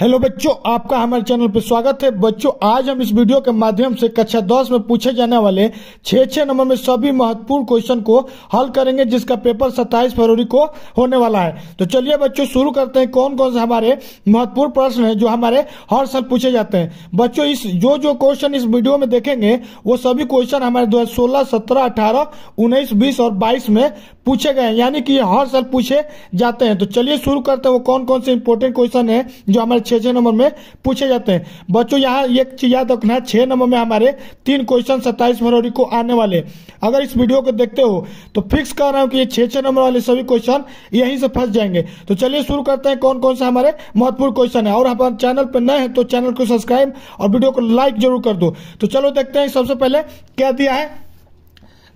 hello बच्चों आपका हमारे चैनल पर स्वागत है बच्चों आज हम इस वीडियो के माध्यम से कक्षा दस में पूछे जाने वाले छह छह नंबर में सभी महत्वपूर्ण क्वेश्चन को हल करेंगे जिसका पेपर 27 फरवरी को होने वाला है तो चलिए बच्चों शुरू करते हैं कौन कौन से हमारे महत्वपूर्ण प्रश्न है जो हमारे हर साल पूछे जाते हैं बच्चों इस जो जो क्वेश्चन इस वीडियो में देखेंगे वो सभी क्वेश्चन हमारे दो हजार सोलह सत्रह अठारह उन्नीस बीस और बाईस में पूछे गए यानी कि हर साल पूछे जाते हैं तो चलिए शुरू करते हैं वो कौन कौन से इंपोर्टेंट क्वेश्चन है जो हमारे छे छह नंबर में पूछे जाते हैं बच्चों यहाँ एक चीज़ याद रखना छह नंबर में हमारे तीन क्वेश्चन सत्ताईस फरवरी को आने वाले अगर इस वीडियो को देखते हो तो फिक्स कर रहा हूँ कि ये छः नंबर वाले सभी क्वेश्चन यहीं से फंस जाएंगे तो चलिए शुरू करते हैं कौन कौन सा हमारे महत्वपूर्ण क्वेश्चन है और हमारे चैनल पर नए हैं तो चैनल को सब्सक्राइब और वीडियो को लाइक जरूर कर दो तो चलो देखते हैं सबसे पहले क्या दिया है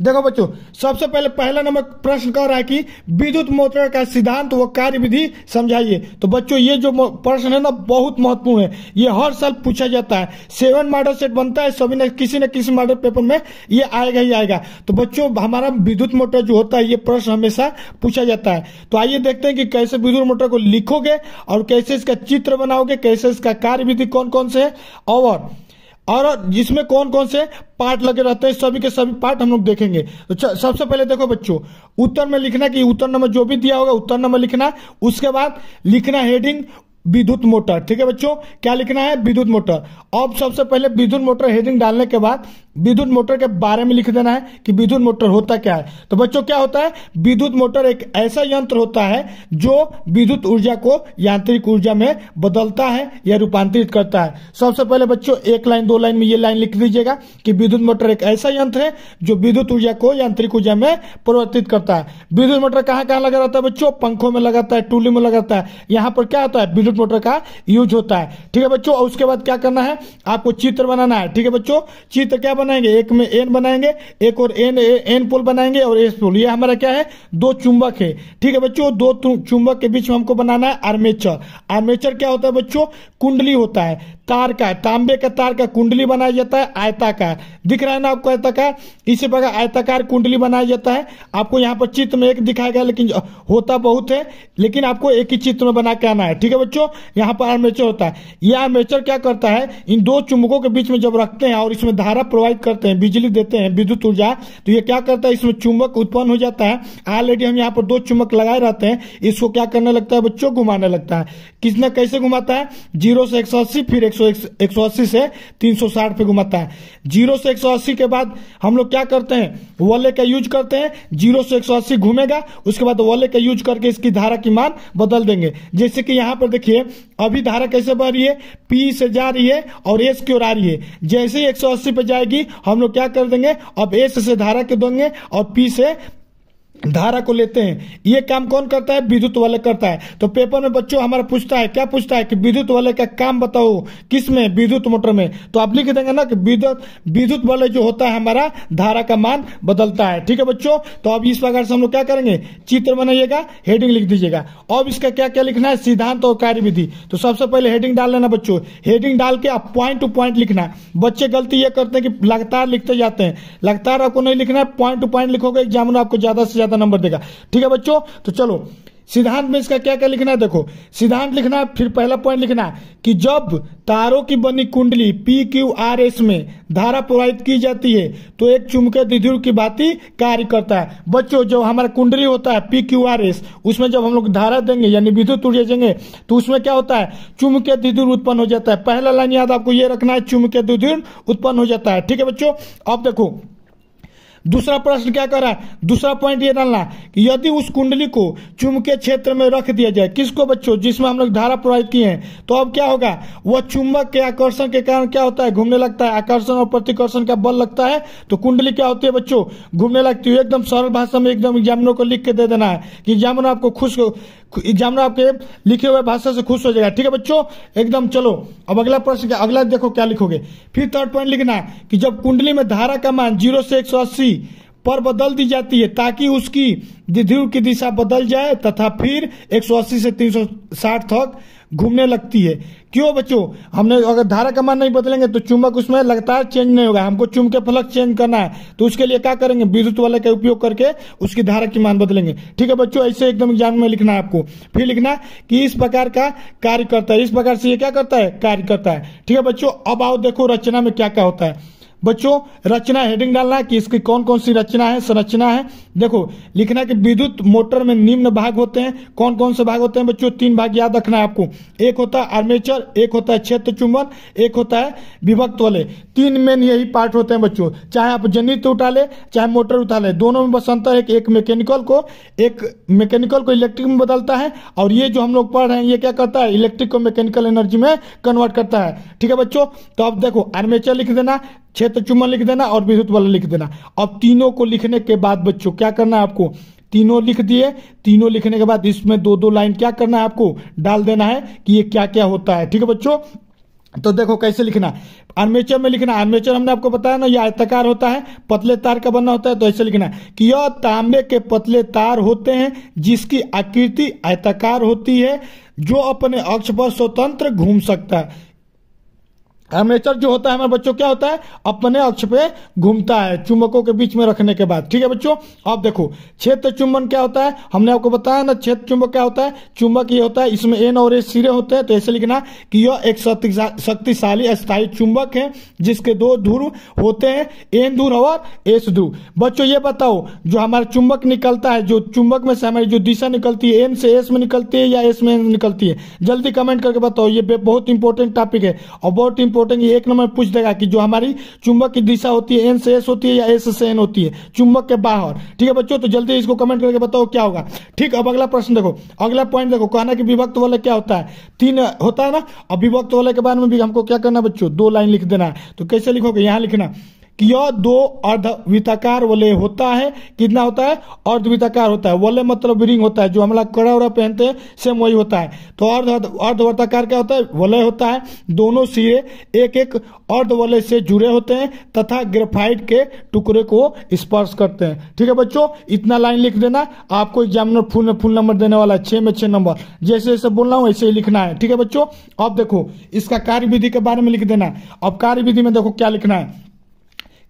देखो बच्चों सबसे पहले पहला नंबर प्रश्न कह रहा है कि विद्युत मोटर का सिद्धांत व कार्य विधि समझाइए तो बच्चों ये जो प्रश्न है ना बहुत महत्वपूर्ण है ये हर साल पूछा जाता है सेवन मॉडल सेट बनता है सभी ने किसी न किसी मॉडल पेपर में ये आएगा ही आएगा तो बच्चों हमारा विद्युत मोटर जो होता है ये प्रश्न हमेशा पूछा जाता है तो आइए देखते हैं कि कैसे विद्युत मोटर को लिखोगे और कैसे इसका चित्र बनाओगे कैसे इसका कार्य विधि कौन कौन से है और और जिसमें कौन कौन से पार्ट लगे रहते हैं सभी के सभी पार्ट हम लोग देखेंगे तो सबसे पहले देखो बच्चों उत्तर में लिखना कि उत्तर नंबर जो भी दिया होगा उत्तर नंबर लिखना उसके बाद लिखना हेडिंग विद्युत मोटर ठीक है बच्चों क्या लिखना है विद्युत मोटर अब सबसे पहले विद्युत मोटर हेडिंग डालने के बाद विद्युत मोटर के बारे में लिख देना है कि विद्युत मोटर होता क्या है तो बच्चों क्या होता है विद्युत मोटर एक ऐसा यंत्र होता है जो विद्युत ऊर्जा को यांत्रिक ऊर्जा में बदलता है या रूपांतरित करता है सबसे पहले बच्चों एक लाइन दो लाइन में ये लाइन लिख दीजिएगा कि विद्युत मोटर एक ऐसा यंत्र है जो विद्युत ऊर्जा को यांत्रिक ऊर्जा में परिवर्तित करता है विद्युत मोटर कहाँ कहाँ लगा रहता है बच्चों पंखों में लगाता है टूली में लगाता है यहाँ पर क्या होता है विद्युत मोटर का यूज होता है ठीक है बच्चों उसके बाद क्या करना है आपको चित्र बनाना है ठीक है बच्चों चित्र क्या बनाएंगे एक में एन बनाएंगे एक और एन एन पोल बनाएंगे और एस पोल ये हमारा क्या है दो चुंबक है ठीक है बच्चों दो चुंबक के बीच में हमको बनाना है आर्मेचर आर्मेचर क्या होता है बच्चों कुंडली होता है तार का है तांबे का तार का कुंडली बनाया जाता है आयताकार दिख रहा है ना आपको आयताकार इसी प्रकार आयताकार कुंडली बनाया जाता है आपको यहाँ पर चित्र में एक दिखाया गया लेकिन होता बहुत है लेकिन आपको एक ही चित्र में बना के आना है ठीक है बच्चों यहाँ पर आर्मेचर होता है यह आर्मेचर क्या करता है इन दो चुंबकों के बीच में जब रखते हैं और इसमें धारा प्रोवाइड करते हैं बिजली देते हैं विद्युत ऊर्जा तो ये क्या करता है इसमें चुंबक उत्पन्न हो जाता है ऑलरेडी हम यहाँ पर दो चुंबक लगाए रहते हैं इसको क्या करने लगता है बच्चों घुमाने लगता है किसने कैसे घुमाता है जीरो से एक सौ फिर एक एक सौ अस्सी से तीन सौ साठ पे घुमाता है जीरो से एक सौ अस्सी के बाद हम लोग क्या करते हैं वले का यूज करते हैं जीरो से एक सौ अस्सी घूमेगा उसके बाद वले का यूज करके इसकी धारा की मान बदल देंगे जैसे कि यहाँ पर देखिए अभी धारा कैसे बढ़ रही है पी से जा रही है और एस की ओर आ रही है जैसे ही एक सौ अस्सी पे जाएगी हम लोग क्या कर देंगे अब एस से धारा के देंगे और पी से धारा को लेते हैं ये काम कौन करता है विद्युत वाले करता है तो पेपर में बच्चों हमारा पूछता है क्या पूछता है कि विद्युत वाले का काम बताओ किस में विद्युत मोटर में तो आप लिख देंगे ना कि विद्युत विद्युत वाले जो होता है हमारा धारा का मान बदलता है ठीक है बच्चों तो अब इस प्रकार से हम लोग क्या करेंगे चित्र बनाइएगा हेडिंग लिख दीजिएगा अब इसका क्या क्या लिखना है सिद्धांत और कार्य विधि तो सबसे पहले हेडिंग डाल लेना बच्चों हेडिंग डाल के आप पॉइंट टू पॉइंट लिखना बच्चे गलती ये करते हैं कि लगातार लिखते जाते हैं लगातार आपको नहीं लिखना है पॉइंट टू पॉइंट लिखोगे एग्जाम आपको ज्यादा से ज्यादा ज्यादा तो नंबर देगा ठीक है बच्चों तो चलो सिद्धांत में इसका क्या क्या लिखना है देखो सिद्धांत लिखना है फिर पहला पॉइंट लिखना है कि जब तारों की बनी कुंडली पी क्यू आर एस में धारा प्रवाहित की जाती है तो एक चुंबकीय द्विध्रुव की भांति कार्य करता है बच्चों जो हमारा कुंडली होता है पी क्यू आर एस उसमें जब हम लोग धारा देंगे यानी विद्युत ऊर्जा देंगे तो उसमें क्या होता है चुंबकीय द्विध्रुव उत्पन्न हो जाता है पहला लाइन याद आपको ये रखना है चुंबकीय द्विध्रुव उत्पन्न हो जाता है ठीक है बच्चों अब देखो दूसरा प्रश्न क्या कर रहा है दूसरा पॉइंट ये डालना कि यदि उस कुंडली को चुंबकीय क्षेत्र में रख दिया जाए किसको बच्चों जिसमें हम लोग धारा प्रवाहित किए हैं तो अब क्या होगा वह चुंबक के आकर्षण के कारण क्या होता है घूमने लगता है आकर्षण और प्रतिकर्षण का बल लगता है तो कुंडली क्या होती है बच्चों घूमने लगती है एकदम सरल भाषा में एकदम एग्जामिनों को लिख के दे देना है कि एग्जामिनर आपको खुश एग्जामिनर आपके लिखे हुए भाषा से खुश हो जाएगा ठीक है बच्चों एकदम चलो अब अगला प्रश्न अगला देखो क्या लिखोगे फिर थर्ड पॉइंट लिखना है कि जब कुंडली में धारा का मान जीरो से एक पर बदल दी जाती है ताकि उसकी ध्रुव की दिशा बदल जाए तथा फिर 180 से 360 तक घूमने लगती है क्यों बच्चों हमने अगर धारा का मान नहीं बदलेंगे तो चुंबक उसमें लगातार चेंज नहीं होगा हमको चुम के फलक चेंज करना है तो उसके लिए क्या करेंगे विद्युत वाले का उपयोग करके उसकी धारा की मान बदलेंगे ठीक है बच्चों ऐसे एकदम एग्जाम में लिखना है आपको फिर लिखना कि इस प्रकार का कार्य करता है इस प्रकार से ये क्या करता है कार्य करता है ठीक है बच्चों अब आओ देखो रचना में क्या क्या होता है बच्चों रचना हेडिंग डालना है कि इसकी कौन कौन सी रचना है संरचना है देखो लिखना है कि विद्युत मोटर में निम्न भाग होते हैं कौन कौन से भाग होते हैं बच्चों तीन भाग याद रखना है आपको एक होता है आर्मेचर एक होता है क्षेत्र चुंबन एक होता है विभक्त वाले तीन मेन यही पार्ट होते हैं बच्चों चाहे आप जनित उठा ले चाहे मोटर उठा ले दोनों में बस अंतर है कि एक मैकेनिकल को एक मैकेनिकल को इलेक्ट्रिक में बदलता है और ये जो हम लोग पढ़ रहे हैं ये क्या करता है इलेक्ट्रिक को मैकेनिकल एनर्जी में कन्वर्ट करता है ठीक है बच्चों तो अब देखो आर्मेचर लिख देना क्षेत्र तो चुम्बन लिख देना और विद्युत बल लिख देना अब तीनों को लिखने के बाद बच्चों क्या करना है आपको तीनों लिख दिए तीनों लिखने के बाद इसमें दो दो लाइन क्या करना है आपको डाल देना है कि ये क्या क्या होता है ठीक है बच्चों तो देखो कैसे लिखना आर्मेचर में लिखना आर्मेचर हमने आपको बताया ना यह आयताकार होता है पतले तार का बना होता है तो ऐसे लिखना कि यह तांबे के पतले तार होते हैं जिसकी आकृति आयताकार होती है जो अपने अक्ष पर स्वतंत्र घूम सकता है एमेचर जो होता है हमारे बच्चों क्या होता है अपने अक्ष पे घूमता है चुंबकों के बीच में रखने के बाद ठीक है बच्चों अब देखो क्षेत्र चुंबन क्या होता है हमने आपको बताया ना क्षेत्र चुंबक क्या होता है चुंबक ये होता है इसमें एन और एस सिरे होते हैं तो ऐसे लिखना कि यह एक शक्तिशाली स्थायी चुंबक है जिसके दो ध्रुव होते हैं एन ध्रुव और एस ध्रुव बच्चों ये बताओ जो हमारा चुंबक निकलता है जो चुंबक में से हमारी जो दिशा निकलती है एन से एस में निकलती है या एस में निकलती है जल्दी कमेंट करके बताओ ये बहुत इंपॉर्टेंट टॉपिक है और बहुत इंपोर्ट बोटेंगे एक नंबर पूछ देगा कि जो हमारी चुंबक की दिशा होती है एन से एस होती है या एस से एन होती है चुंबक के बाहर ठीक है बच्चों तो जल्दी इसको कमेंट करके बताओ क्या होगा ठीक अब अगला प्रश्न देखो अगला पॉइंट देखो कहना कि विभक्त वाले क्या होता है तीन होता है ना अब विभक्त वाले के बारे में भी हमको क्या करना बच्चों दो लाइन लिख देना है तो कैसे लिखोगे यहाँ लिखना कि यह दो अर्धवृत्ताकार वलय होता है कितना होता है अर्धवृत्ताकार होता है वलय मतलब रिंग होता है जो लोग कड़ा उड़ा पहनते हैं सेम वही होता है तो अर्ध अर्धवर्ताकार क्या होता है वलय होता है दोनों सिरे एक एक अर्धवलय से जुड़े होते हैं तथा ग्रेफाइट के टुकड़े को स्पर्श करते हैं ठीक है बच्चों इतना लाइन लिख देना आपको एग्जामिनर फुल फुल नंबर देने वाला है छह में छह नंबर जैसे जैसे बोल रहा हूँ ऐसे ही लिखना है ठीक है बच्चों अब देखो इसका कार्यविधि के बारे में लिख देना अब कार्यविधि में देखो क्या लिखना है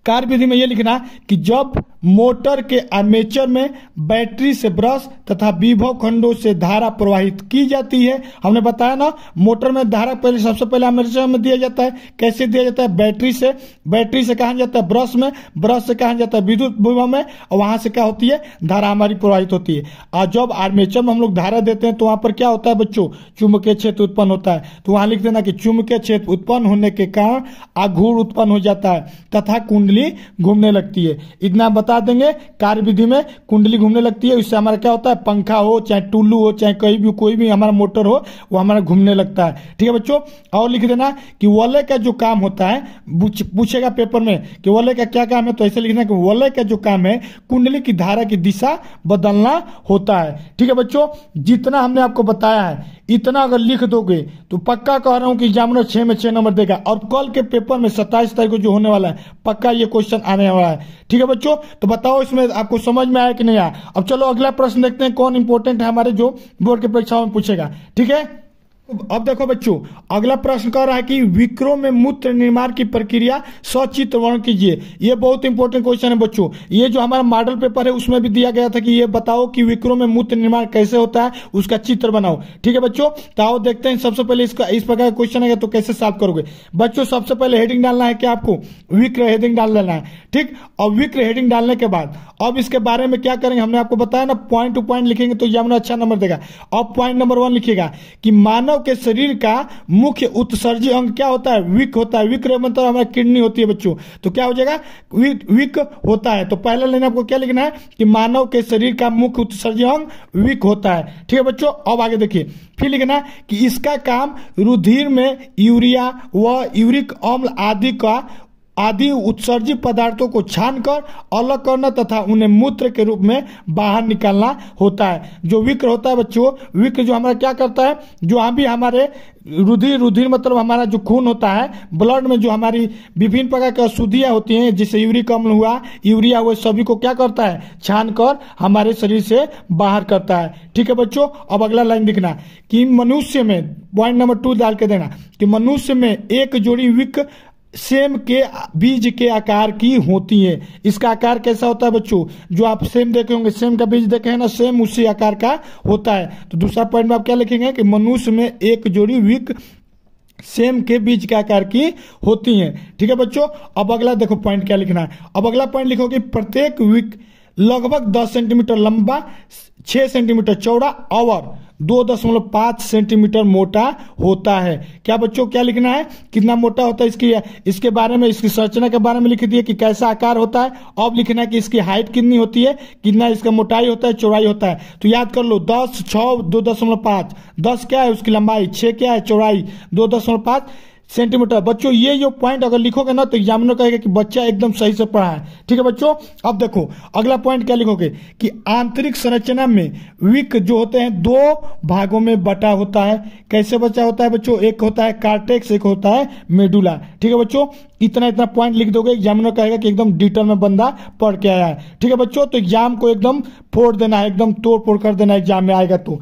कार्य विधि में यह लिखना कि जब मोटर के आर्मेचर में बैटरी से ब्रश तथा विभव खंडों से धारा प्रवाहित की जाती है हमने बताया ना मोटर में धारा पहले सबसे पहले अमेचर में दिया जाता है कैसे दिया जाता है बैटरी से बैटरी से कहा जाता है ब्रश में ब्रश से कहा जाता है विद्युत विभव में और वहां से क्या होती है धारा हमारी प्रवाहित होती है और जब आर्मेचर में हम लोग धारा देते हैं तो वहां पर क्या होता है बच्चों चुंबकीय क्षेत्र उत्पन्न होता है तो वहां लिख देना की चुंबकीय क्षेत्र उत्पन्न होने के कारण आघूर उत्पन्न हो जाता है तथा कुंडली घूमने लगती है इतना बता देंगे कार्य विधि में कुंडली घूमने लगती है उससे हमारा क्या होता है पंखा हो चाहे टुल्लू हो चाहे कहीं भी कोई भी हमारा मोटर हो वो हमारा घूमने लगता है ठीक है बच्चों और लिख देना कि वलय का जो काम होता है पूछेगा पेपर में कि वलय का क्या काम है तो ऐसे लिखना कि वलय का जो काम है कुंडली की धारा की दिशा बदलना होता है ठीक है बच्चों जितना हमने आपको बताया है इतना अगर लिख दोगे तो पक्का कह रहा हूं कि जामनर छह में छह नंबर देगा और कल के पेपर में सत्ताईस तारीख को जो होने वाला है पक्का ये क्वेश्चन आने वाला है ठीक है बच्चों तो बताओ इसमें आपको समझ में आया कि नहीं आया अब चलो अगला प्रश्न देखते हैं कौन इंपोर्टेंट है हमारे जो बोर्ड की परीक्षाओं में पूछेगा ठीक है अब देखो बच्चों अगला प्रश्न कह रहा है कि विक्रो में मूत्र निर्माण की प्रक्रिया सचित्र वर्ण कीजिए यह बहुत इंपॉर्टेंट क्वेश्चन है बच्चों ये जो हमारा मॉडल पेपर है उसमें भी दिया गया था कि ये बताओ कि विक्रो में मूत्र निर्माण कैसे होता है उसका चित्र बनाओ ठीक है बच्चों तो आओ देखते हैं सबसे पहले इसका इस प्रकार का क्वेश्चन है तो कैसे सॉल्व करोगे बच्चों सबसे पहले हेडिंग डालना है क्या आपको विक्र हेडिंग डाल देना है ठीक और विक्र हेडिंग डालने के बाद अब इसके बारे में क्या करेंगे हमने आपको बताया ना पॉइंट टू पॉइंट लिखेंगे तो यह अच्छा नंबर देगा अब पॉइंट नंबर वन लिखेगा कि मानव के शरीर का मुख्य उत्सर्जी अंग क्या होता है विक होता है विक मतलब हमारी किडनी होती है बच्चों तो क्या हो जाएगा विक, विक होता है तो पहला लेना आपको क्या लिखना है कि मानव के शरीर का मुख्य उत्सर्जी अंग विक होता है ठीक है बच्चों अब आगे देखिए फिर लिखना कि इसका काम रुधिर में यूरिया व यूरिक अम्ल आदि का आदि उत्सर्जित पदार्थों को छानकर अलग करना तथा उन्हें मूत्र के रूप में बाहर निकालना होता है जो विक्र होता है बच्चों विक्र जो हमारा क्या करता है जो हम भी हमारे रुधिर रुधिर मतलब हमारा जो खून होता है ब्लड में जो हमारी विभिन्न प्रकार की अशुद्धियाँ होती हैं जैसे यूरिक अम्ल हुआ यूरिया हुआ सभी को क्या करता है छान कर हमारे शरीर से बाहर करता है ठीक है बच्चों अब अगला लाइन देखना कि मनुष्य में पॉइंट नंबर टू डाल के देना कि मनुष्य में एक जोड़ी विक सेम के बीज के आकार की होती हैं इसका आकार कैसा होता है बच्चों जो आप सेम देखे होंगे सेम का बीज देखे हैं ना सेम उसी आकार का होता है तो दूसरा पॉइंट में आप क्या लिखेंगे कि मनुष्य में एक जोड़ी विक सेम के बीज के आकार की होती हैं ठीक है बच्चों अब अगला देखो पॉइंट क्या लिखना है अब अगला पॉइंट लिखो कि प्रत्येक विक लगभग दस सेंटीमीटर लंबा छह सेंटीमीटर चौड़ा और दो दशमलव पांच सेंटीमीटर मोटा होता है क्या बच्चों क्या लिखना है कितना मोटा होता है इसकी इसके बारे में इसकी संरचना के बारे में लिख दिया कि कैसा आकार होता है अब लिखना है कि इसकी हाइट कितनी होती है कितना इसका मोटाई होता है चौड़ाई होता है तो याद कर लो दस छ दो दशमलव पांच दस क्या है उसकी लंबाई छह क्या है चौड़ाई दो दशमलव पांच सेंटीमीटर बच्चों ये जो पॉइंट अगर लिखोगे ना तो एग्जामिनर कहेगा कि बच्चा एकदम सही से पढ़ा है ठीक है बच्चों अब देखो अगला पॉइंट क्या लिखोगे कि आंतरिक संरचना में विक जो होते हैं दो भागों में बटा होता है कैसे बचा होता है बच्चों एक होता है कार्टेक्स एक होता है मेडुला ठीक है बच्चों इतना इतना पॉइंट लिख दोगे एग्जामिनर कहेगा कि एकदम डिटेल में बंदा पढ़ के आया है ठीक है बच्चों तो एग्जाम को एकदम फोड़ देना है एकदम तोड़ फोड़ कर देना एग्जाम में आएगा तो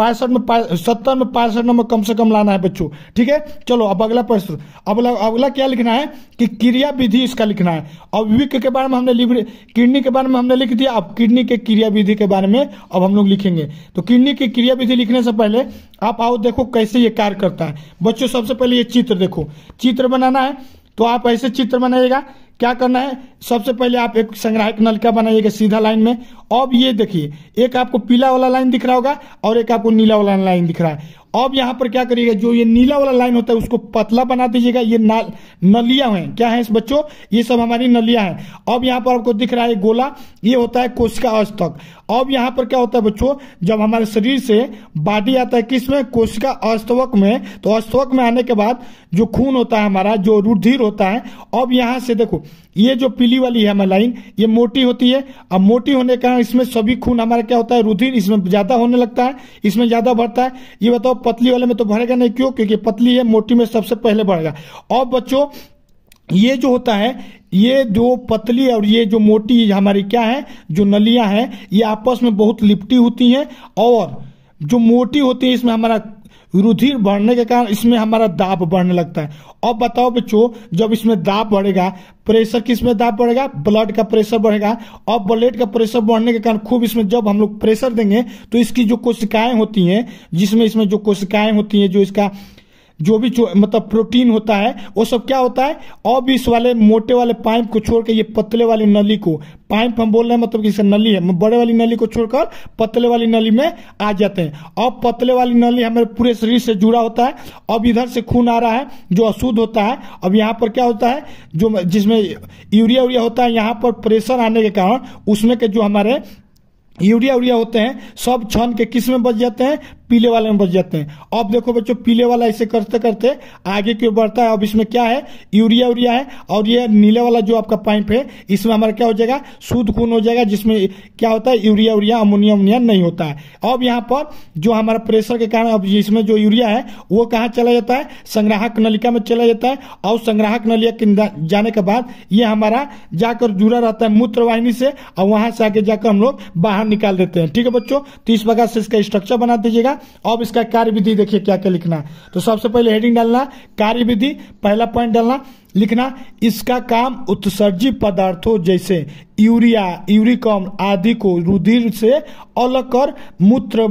पैंसठ में सत्तर में पैंसठ नंबर कम से कम लाना है बच्चों ठीक है चलो अब अगला प्रश्न अब अगला क्या लिखना है कि क्रिया विधि इसका लिखना है अब विक के बारे में हमने लिख किडनी के बारे में हमने लिख दिया अब किडनी के क्रिया विधि के बारे में अब हम लोग लिखेंगे तो किडनी की क्रिया विधि लिखने से पहले आप आओ देखो कैसे ये कार्य करता है बच्चों सबसे पहले ये चित्र देखो चित्र बनाना है तो आप ऐसे चित्र बनाइएगा क्या करना है सबसे पहले आप एक संग्राहक नलका बनाइएगा सीधा लाइन में अब ये देखिए एक आपको पीला वाला लाइन दिख रहा होगा और एक आपको नीला वाला लाइन दिख रहा है अब यहाँ पर क्या करिएगा जो ये नीला वाला लाइन होता है उसको पतला बना दीजिएगा ये नाल नलिया हैं क्या है इस बच्चों ये सब हमारी नलिया हैं अब यहाँ पर आपको दिख रहा है गोला ये होता है कोशिका अस्तक अब यहाँ पर क्या होता है बच्चों जब हमारे शरीर से बाडी आता है किसमें कोशिका अस्तवक में तो अस्तवक में आने के बाद जो खून होता है हमारा जो रुधिर होता है अब यहाँ से देखो ये जो पीली वाली है हमारी लाइन ये मोटी होती है अब मोटी होने के कारण इसमें सभी खून हमारा क्या होता है रुधिर इसमें ज्यादा होने लगता है इसमें ज्यादा बढ़ता है ये बताओ पतली वाले में तो भरेगा नहीं क्यों क्योंकि पतली है मोटी में सबसे पहले बढ़ेगा अब बच्चों ये जो होता है ये जो पतली और ये जो मोटी हमारी क्या है जो नलियां हैं ये आपस में बहुत लिपटी होती हैं और जो मोटी होती है इसमें हमारा रुधिर बढ़ने के कारण इसमें हमारा दाब बढ़ने लगता है अब बताओ बच्चों जब इसमें दाब बढ़ेगा प्रेशर किस में दाब बढ़ेगा ब्लड का प्रेशर बढ़ेगा और ब्लड का प्रेशर बढ़ने के कारण खूब इसमें जब हम लोग प्रेशर देंगे तो इसकी जो कोशिकाएं होती हैं जिसमें इसमें जो कोशिकाएं होती हैं जो इसका जो भी जो, मतलब प्रोटीन होता है वो सब क्या होता है अब इस वाले मोटे वाले पाइप को छोड़कर ये पतले वाली नली को पाइप हम बोल रहे हैं मतलब कि नली है बड़े वाली नली को छोड़कर पतले वाली नली में आ जाते हैं अब पतले वाली नली हमारे पूरे शरीर से जुड़ा होता है अब इधर से खून आ रहा है जो अशुद्ध होता है अब यहाँ पर क्या होता है जो जिसमें यूरिया उरिया होता है यहाँ पर प्रेशर आने के कारण उसमें के जो हमारे यूरिया उरिया होते हैं सब छन के किस में बच जाते हैं पीले वाले में बच जाते हैं अब देखो बच्चों पीले वाला ऐसे करते करते आगे क्यों बढ़ता है अब इसमें क्या है यूरिया यूरिया है और ये नीले वाला जो आपका पाइप है इसमें हमारा क्या हो जाएगा शुद्ध खून हो जाएगा जिसमें क्या होता है यूरिया यूरिया अमोनिया अमोनिया नहीं होता है अब यहाँ पर जो हमारा प्रेशर के कारण अब इसमें जो यूरिया है वो कहाँ चला जाता है संग्राहक नलिका में चला जाता है और संग्राहक नलिया के जाने के बाद ये हमारा जाकर जुड़ा रहता है मूत्र वाहिनी से और वहां से आगे जाकर हम लोग बाहर निकाल देते हैं ठीक है बच्चों तो इस प्रकार से इसका स्ट्रक्चर बना दीजिएगा अब इसका कार्यविधि देखिए क्या क्या लिखना है तो सबसे पहले हेडिंग डालना कार्यविधि पहला पॉइंट डालना लिखना इसका काम उत्सर्जी पदार्थों जैसे यूरिया यूरिकॉम आदि को रुधिर से अलग कर मूत्र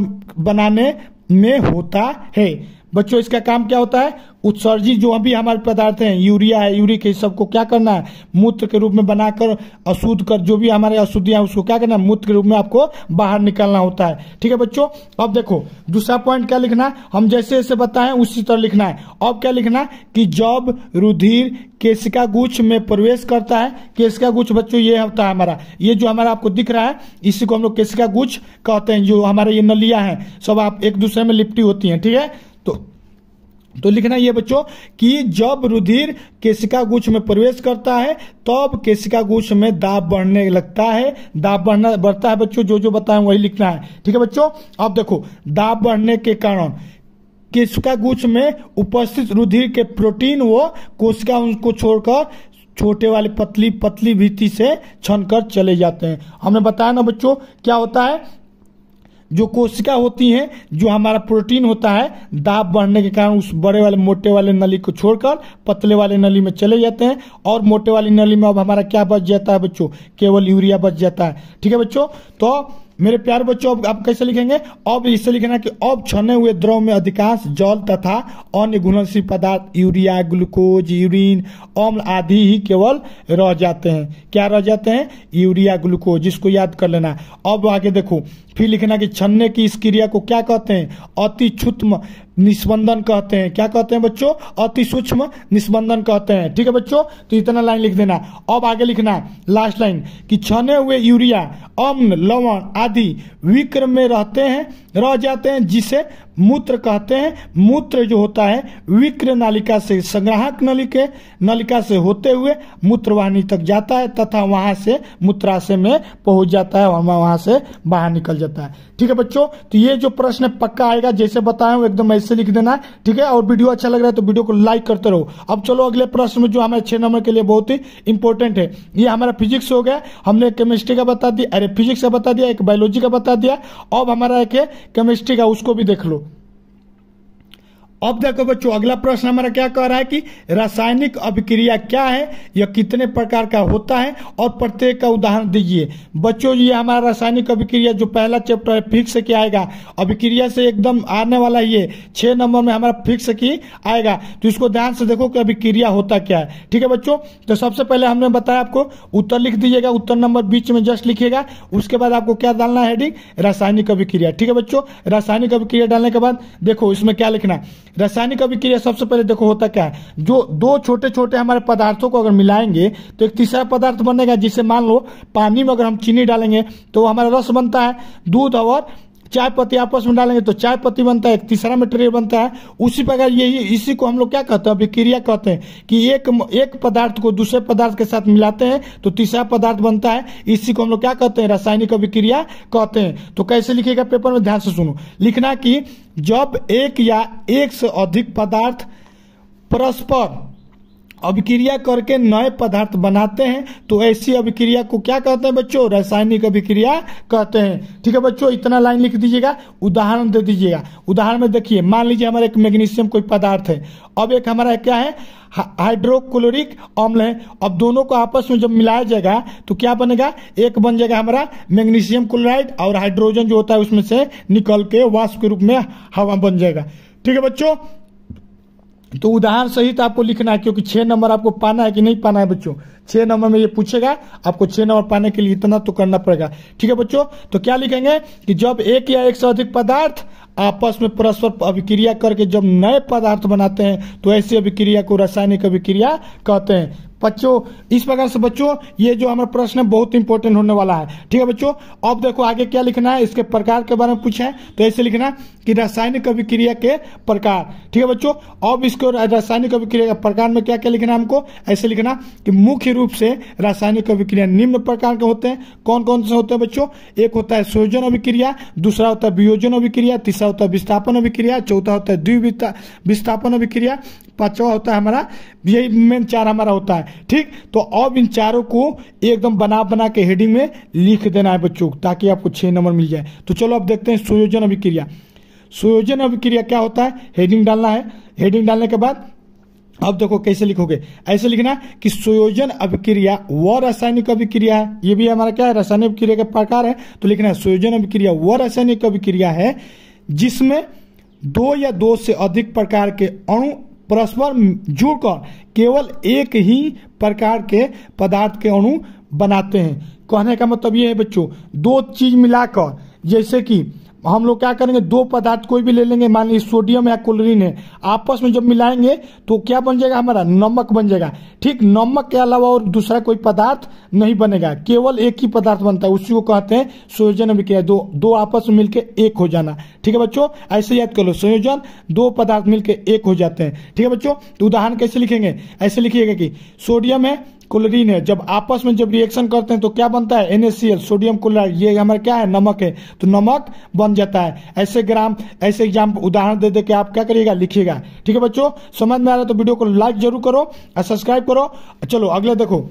बनाने में होता है बच्चों इसका काम क्या होता है उत्सर्जित जो अभी हमारे पदार्थ हैं यूरिया है यूरिक है सबको क्या करना है मूत्र के रूप में बनाकर अशुद्ध कर जो भी हमारे अशुद्धियां उसको क्या करना है मूत्र के रूप में आपको बाहर निकालना होता है ठीक है बच्चों अब देखो दूसरा पॉइंट क्या लिखना हम जैसे जैसे बताएं उसी तरह लिखना है अब क्या लिखना कि जब रुधिर केशिका गुच्छ में प्रवेश करता है केशिका गुच्छ बच्चों ये होता है हमारा ये जो हमारा आपको दिख रहा है इसी को हम लोग केशिका गुच्छ कहते हैं जो हमारे ये नलिया है सब आप एक दूसरे में लिपटी होती है ठीक है तो तो लिखना यह बच्चों कि जब रुधिर केशिका गुच्छ में प्रवेश करता है तब तो केशिका गुच्छ में दाब बढ़ने लगता है दाब बढ़ना बढ़ता है बच्चों जो जो बताए वही लिखना है ठीक है बच्चों अब देखो दाब बढ़ने के कारण केशिका गुच्छ में उपस्थित रुधिर के प्रोटीन वो कोशिका उनको छोड़कर छोटे वाले पतली पतली भीति से छन कर चले जाते हैं हमने बताया ना बच्चों क्या होता है जो कोशिका होती हैं जो हमारा प्रोटीन होता है दाब बढ़ने के कारण उस बड़े वाले मोटे वाले नली को छोड़कर पतले वाले नली में चले जाते हैं और मोटे वाली नली में अब हमारा क्या बच जाता है बच्चों केवल यूरिया बच जाता है ठीक है बच्चों तो मेरे प्यार बच्चों अब आप कैसे लिखेंगे अब इससे लिखना कि अब छने हुए द्रव में अधिकांश जल तथा अन्य घुलनशील पदार्थ यूरिया ग्लूकोज यूरिन अम्ल आदि ही केवल रह जाते हैं क्या रह जाते हैं यूरिया ग्लूकोज इसको याद कर लेना अब आगे देखो फिर लिखना कि छन्ने की इस क्रिया को क्या कहते हैं अति सूक्ष्म निस्पंदन कहते हैं क्या कहते हैं बच्चों अति सूक्ष्म निस्पंदन कहते हैं ठीक है बच्चों तो इतना लाइन लिख देना अब आगे लिखना लास्ट लाइन कि छने हुए यूरिया अम्ल लवण आदि विक्रम में रहते हैं रह जाते हैं जिसे मूत्र कहते हैं मूत्र जो होता है विक्र नालिका से संग्राहक नली के नलिका से होते हुए मूत्रवाहिनी तक जाता है तथा वहां से मूत्राशय में पहुंच जाता है और वहां से बाहर निकल जाता है ठीक है बच्चों तो ये जो प्रश्न पक्का आएगा जैसे बताया हूँ एकदम ऐसे लिख देना है ठीक है और वीडियो अच्छा लग रहा है तो वीडियो को लाइक करते रहो अब चलो अगले प्रश्न में जो हमारे छह नंबर के लिए बहुत ही इंपॉर्टेंट है ये हमारा फिजिक्स हो गया हमने केमिस्ट्री का बता दिया अरे फिजिक्स का बता दिया एक बायोलॉजी का बता दिया अब हमारा एक केमिस्ट्री का उसको भी देख लो अब देखो बच्चों अगला प्रश्न हमारा क्या कह रहा है कि रासायनिक अभिक्रिया क्या है यह कितने प्रकार का होता है और प्रत्येक का उदाहरण दीजिए बच्चों ये हमारा रासायनिक अभिक्रिया जो पहला चैप्टर है फिक्स के आएगा अभिक्रिया से एकदम आने वाला ये छह नंबर में हमारा फिक्स की आएगा तो इसको ध्यान से देखो कि अभिक्रिया होता क्या है ठीक है बच्चों तो सबसे पहले हमने बताया आपको उत्तर लिख दीजिएगा उत्तर नंबर बीच में जस्ट लिखिएगा उसके बाद आपको क्या डालना है रासायनिक अभिक्रिया ठीक है बच्चों रासायनिक अभिक्रिया डालने के बाद देखो इसमें क्या लिखना रासायनिक अभिक्रिया सबसे पहले देखो होता क्या है जो दो छोटे छोटे हमारे पदार्थों को अगर मिलाएंगे तो एक तीसरा पदार्थ बनेगा जिसे मान लो पानी में अगर हम चीनी डालेंगे तो हमारा रस बनता है दूध और चाय पत्ती आपस में डालेंगे तो चाय पत्ती बनता है एक तीसरा मटेरियल बनता है उसी प्रकार ये इसी को हम लोग क्या कहते हैं अभिक्रिया कहते हैं कि एक एक पदार्थ को दूसरे पदार्थ के साथ मिलाते हैं तो तीसरा पदार्थ बनता है इसी को हम लोग क्या कहते हैं रासायनिक अभिक्रिया कहते हैं तो कैसे लिखेगा पेपर में ध्यान से सुनो लिखना कि जब एक या एक से अधिक पदार्थ परस्पर अभिक्रिया करके नए पदार्थ बनाते हैं तो ऐसी अभिक्रिया को क्या कहते हैं बच्चों रासायनिक अभिक्रिया कहते हैं ठीक है बच्चों इतना लाइन लिख दीजिएगा उदाहरण दे दीजिएगा उदाहरण में देखिए मान लीजिए हमारा एक मैग्नीशियम कोई पदार्थ है अब एक हमारा क्या है हाइड्रोक्लोरिक अम्ल है अब दोनों को आपस में जब मिलाया जाएगा तो क्या बनेगा एक बन जाएगा हमारा मैग्नीशियम क्लोराइड और हाइड्रोजन जो होता है उसमें से निकल के वाष्प के रूप में हवा बन जाएगा ठीक है बच्चों तो उदाहरण सहित आपको लिखना है क्योंकि छह नंबर आपको पाना है कि नहीं पाना है बच्चों छह नंबर में ये पूछेगा आपको छह नंबर पाने के लिए इतना तो करना पड़ेगा ठीक है बच्चों तो क्या लिखेंगे कि जब एक या एक से अधिक पदार्थ आपस में परस्पर अभिक्रिया करके जब नए पदार्थ बनाते हैं तो ऐसी अभिक्रिया को रासायनिक अभिक्रिया कहते हैं बच्चों इस प्रकार से बच्चों ये जो हमारा प्रश्न है बहुत इंपॉर्टेंट होने वाला है ठीक है बच्चों अब देखो आगे क्या लिखना है इसके प्रकार के बारे में पूछा है तो ऐसे लिखना कि रासायनिक अभिक्रिया के प्रकार ठीक है बच्चों अब इसको रासायनिक अभिक्रिया के प्रकार में क्या क्या लिखना है हमको ऐसे लिखना कि मुख्य रूप से रासायनिक अभिक्रिया निम्न प्रकार के होते हैं कौन कौन से होते हैं बच्चों एक होता है सोजन अभिक्रिया दूसरा होता है वियोजन अभिक्रिया तीसरा होता है विस्थापन अभिक्रिया चौथा होता है द्विविस्थापन अभिक्रिया पांचवा होता है हमारा यही मेन चार हमारा होता है ठीक तो अब इन चारों को एकदम बना बना के हेडिंग में लिख देना है बच्चों ताकि आपको छह नंबर मिल जाए तो चलो अब देखते हैं सुयोजन अभिक्रिया सुयोजन अभिक्रिया क्या होता है हेडिंग डालना है हेडिंग डालने के बाद अब देखो कैसे लिखोगे ऐसे लिखना कि सुयोजन अभिक्रिया व रासायनिक अभिक्रिया है ये भी हमारा क्या है रासायनिक अभिक्रिया का प्रकार है तो लिखना है सुयोजन अभिक्रिया व रासायनिक अभिक्रिया है जिसमें दो या दो से अधिक प्रकार के अणु परस्पर जुड़कर केवल एक ही प्रकार के पदार्थ के अणु बनाते हैं कहने का मतलब ये है बच्चों दो चीज मिलाकर जैसे कि हम लोग क्या करेंगे दो पदार्थ कोई भी ले लेंगे मान लीजिए सोडियम या क्लोरीन है आपस में जब मिलाएंगे तो क्या बन जाएगा हमारा नमक बन जाएगा ठीक नमक के अलावा और दूसरा कोई पदार्थ नहीं बनेगा केवल एक ही पदार्थ बनता है उसी को कहते हैं संयोजन विक्रिया दो दो आपस में मिलकर एक हो जाना ठीक है बच्चों ऐसे याद कर लो संयोजन दो पदार्थ मिलकर एक हो जाते हैं ठीक है बच्चों तो उदाहरण कैसे लिखेंगे ऐसे लिखिएगा कि सोडियम है क्लोरीन है जब आपस में जब रिएक्शन करते हैं तो क्या बनता है NaCl सोडियम क्लोराइड ये हमारा क्या है नमक है तो नमक बन जाता है ऐसे ग्राम ऐसे एग्जाम उदाहरण दे दे के आप क्या करिएगा लिखिएगा ठीक है बच्चों समझ में आ रहा है तो वीडियो को लाइक जरूर करो और सब्सक्राइब करो चलो अगले देखो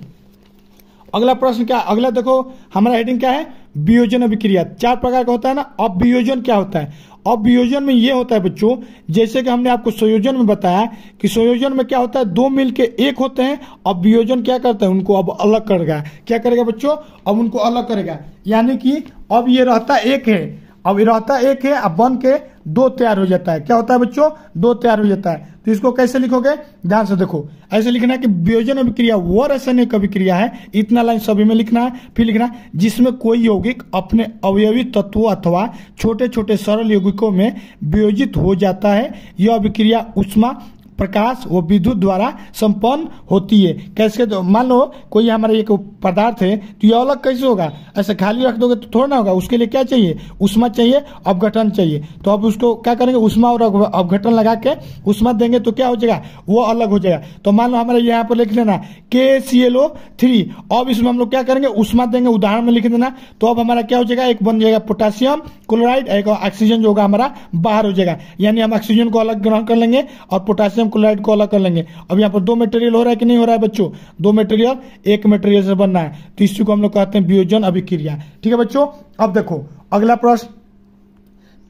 अगला प्रश्न क्या अगला देखो हमारा हेडिंग क्या है वियोजन अभिक्रिया चार प्रकार का होता है ना अब वियोजन क्या होता है अब वियोजन में ये होता है बच्चों जैसे कि हमने आपको संयोजन में बताया कि संयोजन में क्या होता है दो मिल के एक होते हैं अब वियोजन क्या करता है उनको अब अलग करेगा क्या करेगा बच्चों अब उनको अलग करेगा यानी कि अब ये रहता एक है अविरहता एक है अब बन के दो तैयार हो जाता है क्या होता है बच्चों दो तैयार हो जाता है तो इसको कैसे लिखोगे ध्यान से देखो ऐसे लिखना है कि वियोजन अभिक्रिया वो रासायनिक अभिक्रिया है इतना लाइन सभी में लिखना है फिर लिखना है जिसमें कोई यौगिक अपने अवयवी तत्व अथवा छोटे छोटे सरल यौगिकों में वियोजित हो जाता है यह अभिक्रिया उष्मा प्रकाश वो विद्युत द्वारा संपन्न होती है कैसे तो मान लो कोई हमारा एक पदार्थ है तो यह अलग कैसे होगा ऐसे खाली रख दोगे तो थोड़ा ना होगा उसके लिए क्या चाहिए उष्मा चाहिए अवघटन चाहिए तो अब उसको क्या करेंगे उष्मा और अवघटन लगा के उष्मा देंगे तो क्या हो जाएगा वो अलग हो जाएगा तो मान लो हमारे यहाँ पर लिख लेना के सी एल ओ थ्री अब इसमें हम लोग क्या करेंगे उष्मा देंगे उदाहरण में लिख देना तो अब हमारा क्या हो जाएगा एक बन जाएगा पोटासियम क्लोराइड एक ऑक्सीजन जो होगा हमारा बाहर हो जाएगा यानी हम ऑक्सीजन को अलग ग्रहण कर लेंगे और पोटासियम हम कोलाइड को अलग कर लेंगे अब यहाँ पर दो मटेरियल हो रहा है कि नहीं हो रहा है बच्चों दो मटेरियल एक मटेरियल से बनना है तो इसी को हम लोग कहते हैं वियोजन अभिक्रिया ठीक है बच्चों अब देखो अगला प्रश्न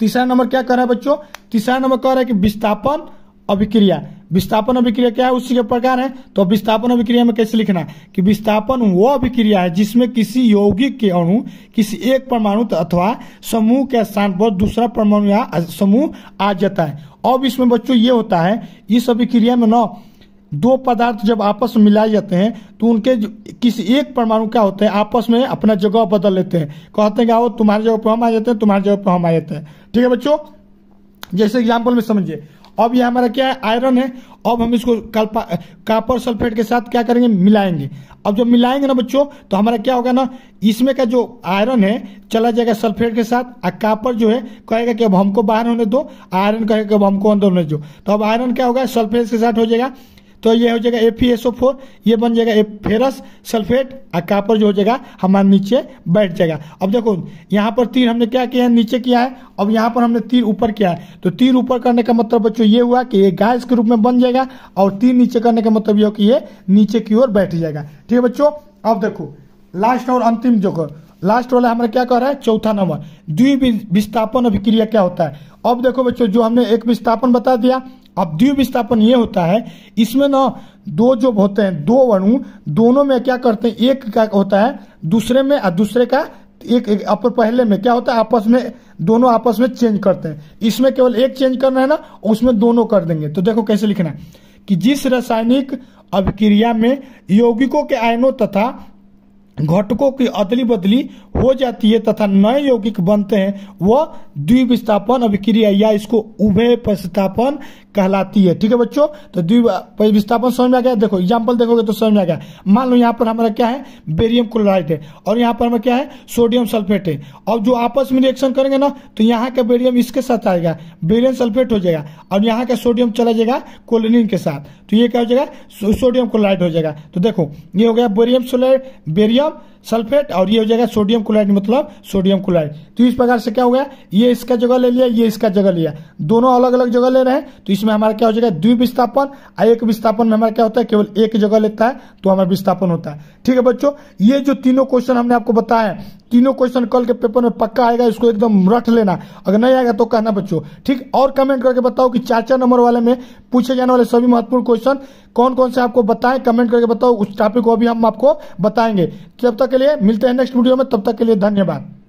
तीसरा नंबर क्या कर रहा है बच्चों तीसरा नंबर कह रहा है कि विस्थापन अभिक्रिया विस्थापन अभिक्रिया क्या है उसी के प्रकार है तो विस्थापन अभिक्रिया में कैसे लिखना कि विस्थापन वो अभिक्रिया है जिसमें किसी यौगिक के अणु किसी एक परमाणु अथवा समूह के स्थान पर दूसरा परमाणु या समूह आ जाता है अब इसमें बच्चों ये होता है इस अभिक्रिया में न दो पदार्थ जब आपस में मिलाए जाते हैं तो उनके किसी एक परमाणु क्या होते हैं आपस में अपना जगह बदल लेते हैं कहते हैं क्या वो तुम्हारी जगह पर हम आ जाते हैं तुम्हारी जगह पर हम आ जाते हैं ठीक है बच्चों जैसे एग्जाम्पल में समझिए अब यह हमारा क्या है आयरन है अब हम इसको कापर सल्फेट के साथ क्या करेंगे मिलाएंगे अब जब मिलाएंगे ना बच्चों तो हमारा क्या होगा ना इसमें का जो आयरन है चला जाएगा सल्फेट के साथ और जो है कहेगा कि अब हमको बाहर होने दो आयरन कहेगा कि अब हमको अंदर होने दो तो अब आयरन क्या होगा सल्फेट के साथ हो जाएगा तो ये हो जाएगा एफ एसओ फोर ये बन जाएगा फेरस सल्फेट और कापर जो हो जाएगा हमारे नीचे बैठ जाएगा अब देखो यहाँ पर तीर हमने क्या किया है नीचे किया है अब यहाँ पर हमने तीर ऊपर किया है तो तीर ऊपर करने का मतलब बच्चों ये हुआ कि ये गैस के रूप में बन जाएगा और तीर नीचे करने का मतलब ये हो कि ये नीचे की ओर बैठ जाएगा ठीक है बच्चों अब देखो लास्ट और अंतिम जो लास्ट वाला हमारा क्या कह रहा है चौथा नंबर द्विविस्थापन अभिक्रिया क्या होता है अब देखो बच्चों जो हमने एक विस्थापन बता दिया अब विस्थापन ये होता है इसमें ना दो जो होते हैं दो अणु दोनों में क्या करते हैं एक का होता है दूसरे में और दूसरे का एक, एक अपर पहले में क्या होता है आपस में दोनों आपस में चेंज करते हैं इसमें केवल एक चेंज करना है ना उसमें दोनों कर देंगे तो देखो कैसे लिखना है कि जिस रासायनिक अभिक्रिया में यौगिकों के आयनों तथा घटकों की अदली बदली हो जाती है तथा नए यौगिक बनते हैं वह द्विविस्थापन अभिक्रिया या इसको उभय प्रस्थापन कहलाती है ठीक है बच्चों तो द्वि विस्थापन समझ में आ गया देखो एग्जाम्पल देखोगे तो समझ में आ गया मान लो यहाँ पर हमारा क्या है बेरियम क्लोराइड है और यहाँ पर हमारा क्या है सोडियम सल्फेट है और जो आपस में रिएक्शन करेंगे ना तो यहाँ का बेरियम इसके साथ आएगा बेरियम सल्फेट हो जाएगा और यहाँ का सोडियम चला जाएगा कोलिन के साथ तो ये क्या हो जाएगा सोडियम क्लोराइड हो जाएगा तो देखो ये हो गया बेरियम सोलाइड बेरियम सल्फेट और ये हो जाएगा सोडियम क्लोराइड मतलब सोडियम क्लोराइड तो इस प्रकार से क्या हो गया ये इसका जगह ले लिया ये इसका जगह लिया दोनों अलग अलग जगह ले रहे हैं तो इसमें हमारा क्या हो जाएगा द्वि विस्थापन और एक विस्थापन में हमारा क्या होता है केवल एक जगह लेता है तो हमारा विस्थापन होता है ठीक है बच्चों ये जो तीनों क्वेश्चन हमने आपको बताया तीनों क्वेश्चन कल के पेपर में पक्का आएगा इसको एकदम रख लेना अगर नहीं आएगा तो कहना बच्चों ठीक और कमेंट करके बताओ कि चार चार नंबर वाले में पूछे जाने वाले सभी महत्वपूर्ण क्वेश्चन कौन कौन से आपको बताएं कमेंट करके बताओ उस टॉपिक को अभी हम आपको बताएंगे तब तक के लिए मिलते हैं नेक्स्ट वीडियो में तब तक के लिए धन्यवाद